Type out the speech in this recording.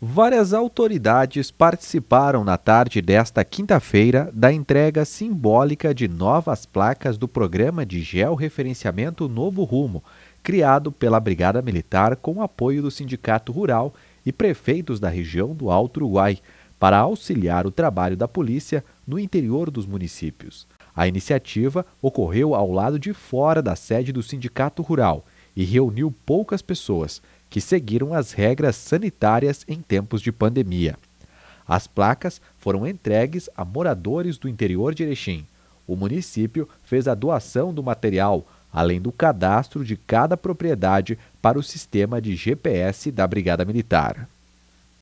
Várias autoridades participaram na tarde desta quinta-feira da entrega simbólica de novas placas do programa de georreferenciamento Novo Rumo, criado pela Brigada Militar com apoio do Sindicato Rural e prefeitos da região do Alto Uruguai, para auxiliar o trabalho da polícia no interior dos municípios. A iniciativa ocorreu ao lado de fora da sede do Sindicato Rural e reuniu poucas pessoas, que seguiram as regras sanitárias em tempos de pandemia. As placas foram entregues a moradores do interior de Erechim. O município fez a doação do material, além do cadastro de cada propriedade para o sistema de GPS da Brigada Militar.